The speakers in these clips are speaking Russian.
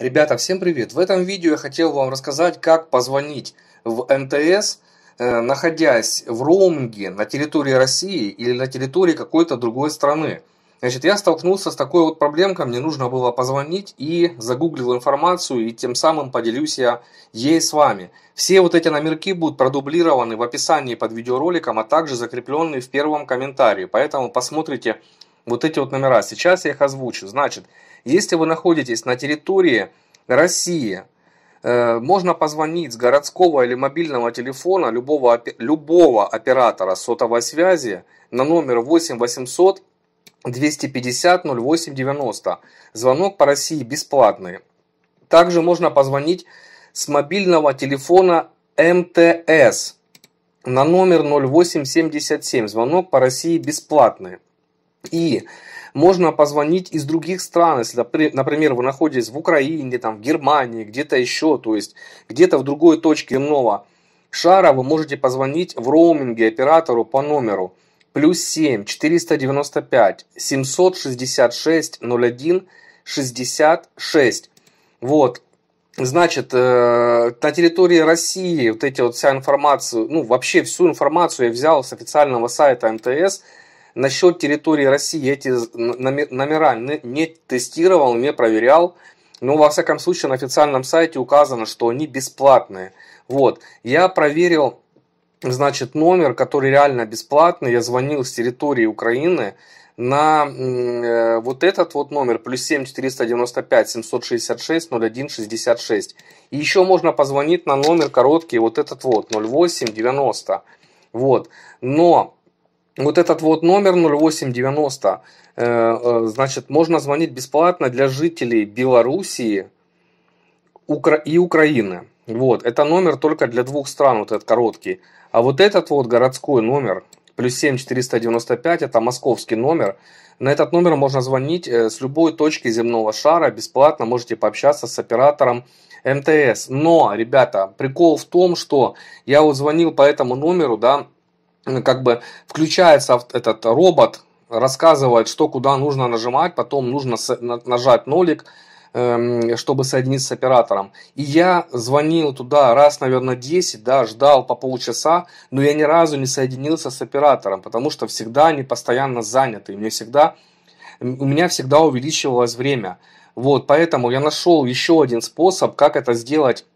Ребята, всем привет! В этом видео я хотел вам рассказать, как позвонить в МТС, э, находясь в роуминге на территории России или на территории какой-то другой страны. Значит, я столкнулся с такой вот проблемкой, мне нужно было позвонить и загуглил информацию, и тем самым поделюсь я ей с вами. Все вот эти номерки будут продублированы в описании под видеороликом, а также закреплены в первом комментарии, поэтому посмотрите вот эти вот номера. Сейчас я их озвучу. Значит, 8 если вы находитесь на территории России, э, можно позвонить с городского или мобильного телефона любого, любого оператора сотовой связи на номер 8 800 250 08 90. Звонок по России бесплатный. Также можно позвонить с мобильного телефона МТС на номер 0877. Звонок по России бесплатный. И можно позвонить из других стран, если, например, вы находитесь в Украине, там, в Германии, где-то еще, то есть где-то в другой точке земного шара вы можете позвонить в роуминге оператору по номеру плюс 7 495 766 01 66. Вот, Значит, э, на территории России вот эти вот вся информация, ну вообще всю информацию я взял с официального сайта МТС, насчет территории России эти номера не тестировал, не проверял. Но, во всяком случае, на официальном сайте указано, что они бесплатные. Вот. Я проверил, значит, номер, который реально бесплатный. Я звонил с территории Украины на э, вот этот вот номер плюс 7 495 766 01 66. И еще можно позвонить на номер короткий вот этот вот 08 90. Вот. Но вот этот вот номер 0890, э, э, значит, можно звонить бесплатно для жителей Белоруссии и Украины. Вот, это номер только для двух стран, вот этот короткий. А вот этот вот городской номер, плюс 7 495, это московский номер. На этот номер можно звонить э, с любой точки земного шара, бесплатно можете пообщаться с оператором МТС. Но, ребята, прикол в том, что я вот звонил по этому номеру, да, как бы включается этот робот, рассказывает, что куда нужно нажимать, потом нужно нажать нолик, эм, чтобы соединиться с оператором. И я звонил туда раз, наверное, 10, да, ждал по полчаса, но я ни разу не соединился с оператором, потому что всегда они постоянно заняты, мне всегда, у меня всегда увеличивалось время. Вот, поэтому я нашел еще один способ, как это сделать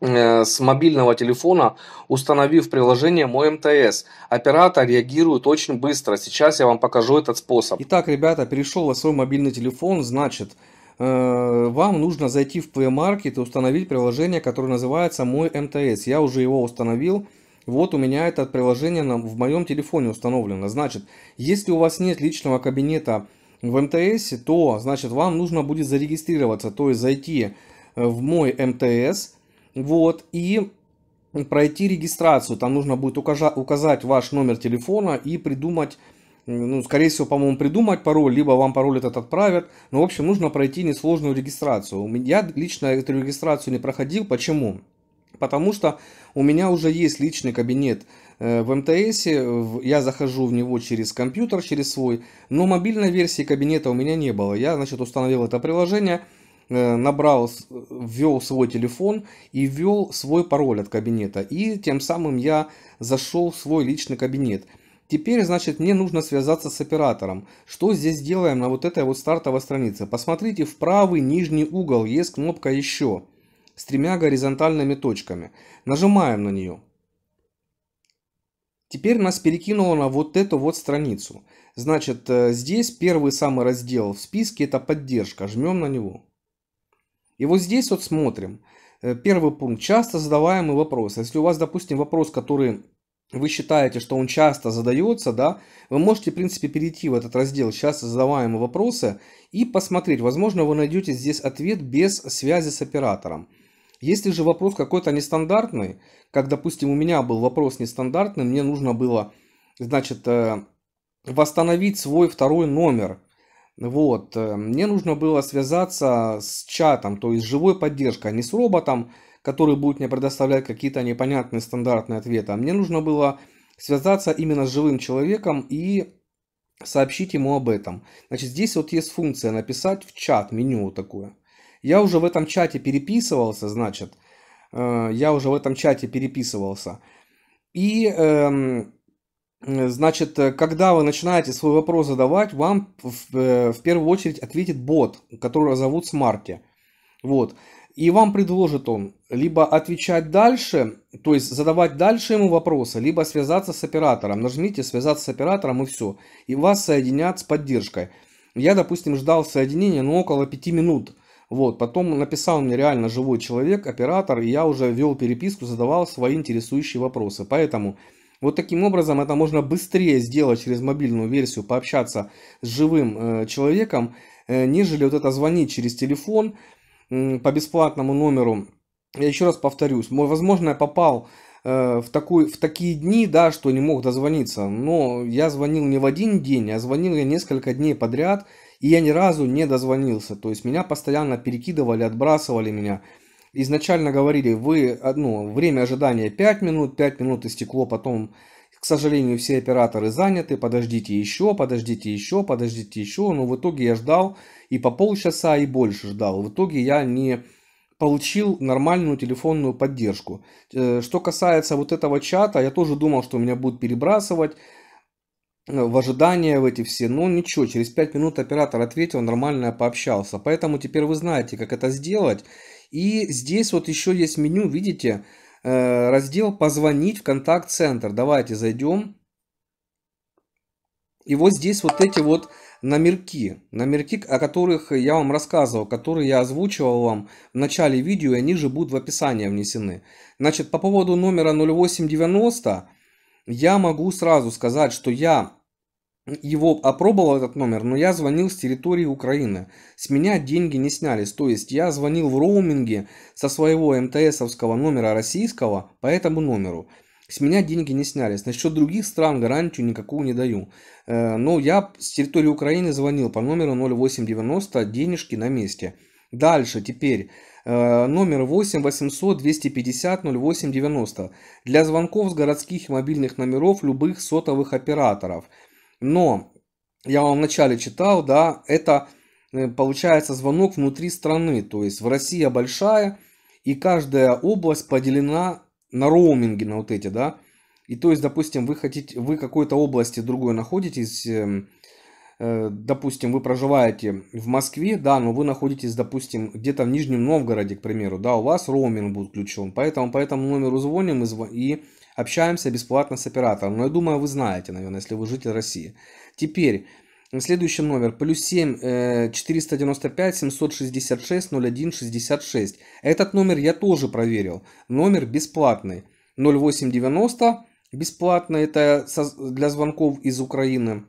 Э, с мобильного телефона, установив приложение «Мой МТС». Эм Оператор реагирует очень быстро. Сейчас я вам покажу этот способ. Итак, ребята, перешел на свой мобильный телефон, значит, э, вам нужно зайти в Play Market и установить приложение, которое называется «Мой МТС». Эм я уже его установил. Вот у меня это приложение в моем телефоне установлено. Значит, если у вас нет личного кабинета в МТС, эм то значит вам нужно будет зарегистрироваться, то есть зайти э, в «Мой МТС», вот, и пройти регистрацию. Там нужно будет указать ваш номер телефона и придумать, ну, скорее всего, по-моему, придумать пароль, либо вам пароль этот отправят. Но, ну, в общем, нужно пройти несложную регистрацию. Я лично эту регистрацию не проходил. Почему? Потому что у меня уже есть личный кабинет э, в МТС, я захожу в него через компьютер, через свой, но мобильной версии кабинета у меня не было. Я, значит, установил это приложение, Э, набрал, ввел свой телефон и ввел свой пароль от кабинета. И тем самым я зашел в свой личный кабинет. Теперь, значит, мне нужно связаться с оператором. Что здесь делаем на вот этой вот стартовой странице? Посмотрите, в правый нижний угол есть кнопка «Еще» с тремя горизонтальными точками. Нажимаем на нее. Теперь нас перекинуло на вот эту вот страницу. Значит, э, здесь первый самый раздел в списке – это поддержка. Жмем на него. И вот здесь вот смотрим. Э, первый пункт. Часто задаваемый вопрос. Если у вас, допустим, вопрос, который вы считаете, что он часто задается, да, вы можете, в принципе, перейти в этот раздел «Часто задаваемые вопросы» и посмотреть. Возможно, вы найдете здесь ответ без связи с оператором. Если же вопрос какой-то нестандартный, как, допустим, у меня был вопрос нестандартный, мне нужно было, значит, э, восстановить свой второй номер вот, э, мне нужно было связаться с чатом, то есть с живой поддержкой, а не с роботом, который будет мне предоставлять какие-то непонятные стандартные ответы. А мне нужно было связаться именно с живым человеком и сообщить ему об этом. Значит, здесь вот есть функция написать в чат меню вот такое. Я уже в этом чате переписывался, значит, э, я уже в этом чате переписывался. И эм, Э, значит, э, когда вы начинаете свой вопрос задавать, вам в, э, в первую очередь ответит бот, которого зовут Смарти. Вот. И вам предложит он либо отвечать дальше, то есть задавать дальше ему вопросы, либо связаться с оператором. Нажмите «Связаться с оператором» и все. И вас соединят с поддержкой. Я, допустим, ждал соединения, ну, около пяти минут. Вот, потом написал мне реально живой человек, оператор, и я уже вел переписку, задавал свои интересующие вопросы. Поэтому вот таким образом это можно быстрее сделать через мобильную версию, пообщаться с живым э, человеком, э, нежели вот это звонить через телефон по бесплатному номеру. Я еще раз повторюсь, возможно, я попал э, в, такой, в такие дни, да, что не мог дозвониться, но я звонил не в один день, а звонил я несколько дней подряд, и я ни разу не дозвонился. То есть меня постоянно перекидывали, отбрасывали меня изначально говорили, вы, а, ну, время ожидания 5 минут, 5 минут истекло, потом, к сожалению, все операторы заняты, подождите еще, подождите еще, подождите еще, но в итоге я ждал и по полчаса, и больше ждал. В итоге я не получил нормальную телефонную поддержку. Э, что касается вот этого чата, я тоже думал, что меня будут перебрасывать э, в ожидания в эти все. Но ничего, через 5 минут оператор ответил, нормально пообщался. Поэтому теперь вы знаете, как это сделать. И здесь вот еще есть меню, видите, э, раздел «Позвонить в контакт-центр». Давайте зайдем. И вот здесь вот эти вот номерки, номерки, о которых я вам рассказывал, которые я озвучивал вам в начале видео, и они же будут в описании внесены. Значит, по поводу номера 0890 я могу сразу сказать, что я его опробовал этот номер, но я звонил с территории Украины. С меня деньги не снялись. То есть я звонил в роуминге со своего МТСовского номера российского по этому номеру. С меня деньги не снялись. Насчет других стран гарантию никакую не даю. Э, но я с территории Украины звонил по номеру 0890, денежки на месте. Дальше, теперь, э, номер 8 800 250 08 90 для звонков с городских и мобильных номеров любых сотовых операторов – но, я вам вначале читал, да, это э, получается звонок внутри страны. То есть в Россия большая, и каждая область поделена на роуминги, на вот эти, да. И то есть, допустим, вы хотите, вы какой-то области другой находитесь, эм, э, допустим, вы проживаете в Москве, да, но вы находитесь, допустим, где-то в Нижнем Новгороде, к примеру, да, у вас роуминг будет включен, поэтому по этому номеру звоним и, общаемся бесплатно с оператором. Но я думаю, вы знаете, наверное, если вы житель России. Теперь... Следующий номер плюс 7 495 766 01 66. Этот номер я тоже проверил. Номер бесплатный. 0890 бесплатно. Это для звонков из Украины.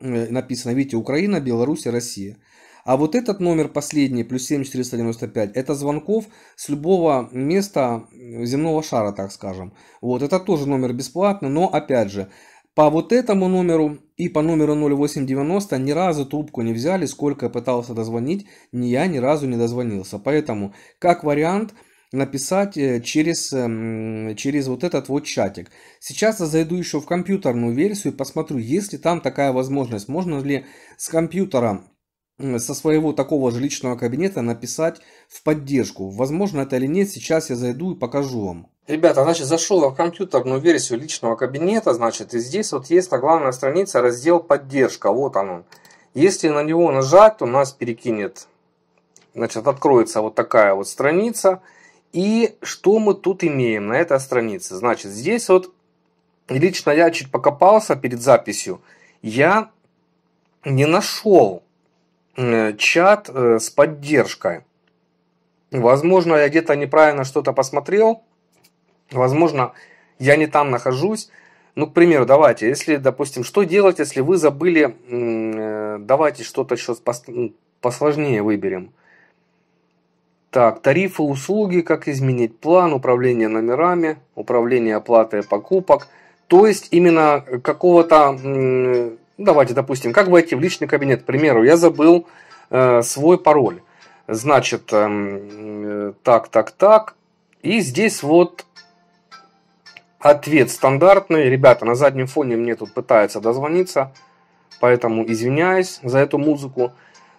Э, написано, видите, Украина, Беларусь, Россия. А вот этот номер последний, плюс 7495, это звонков с любого места земного шара, так скажем. Вот, это тоже номер бесплатный, но опять же, по вот этому номеру и по номеру 0890 ни разу трубку не взяли, сколько я пытался дозвонить, ни я ни разу не дозвонился. Поэтому, как вариант, написать э, через, эм, через вот этот вот чатик. Сейчас я зайду еще в компьютерную версию и посмотрю, есть ли там такая возможность. Можно ли с компьютера со своего такого же личного кабинета написать в поддержку. Возможно это или нет, сейчас я зайду и покажу вам. Ребята, значит, зашел в компьютерную версию личного кабинета, значит, и здесь вот есть на главная страница, раздел «Поддержка», вот он. Если на него нажать, то нас перекинет, значит, откроется вот такая вот страница. И что мы тут имеем на этой странице? Значит, здесь вот лично я чуть покопался перед записью, я не нашел Э, чат э, с поддержкой. Возможно, я где-то неправильно что-то посмотрел, возможно, я не там нахожусь. Ну, к примеру, давайте, если, допустим, что делать, если вы забыли, э, давайте что-то еще посложнее выберем. Так, тарифы, услуги, как изменить план, управление номерами, управление оплатой покупок. То есть именно какого-то ну, давайте, допустим, как войти в личный кабинет? К примеру, я забыл э, свой пароль. Значит, эм, э, так, так, так. И здесь вот ответ стандартный. Ребята, на заднем фоне мне тут пытаются дозвониться, поэтому извиняюсь за эту музыку.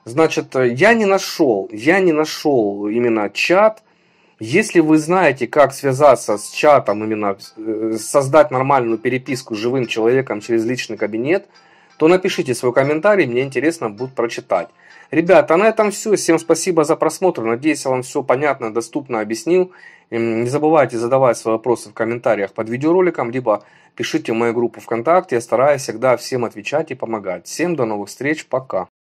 Значит, э, я не нашел, я не нашел именно чат. Если вы знаете, как связаться с чатом, именно э, создать нормальную переписку с живым человеком через личный кабинет – то напишите свой комментарий, мне интересно будет прочитать. Ребята, а на этом все. Всем спасибо за просмотр. Надеюсь, я вам все понятно, доступно объяснил. Эм, не забывайте задавать свои вопросы в комментариях под видеороликом, либо пишите в мою группу ВКонтакте. Я стараюсь всегда всем отвечать и помогать. Всем до новых встреч. Пока.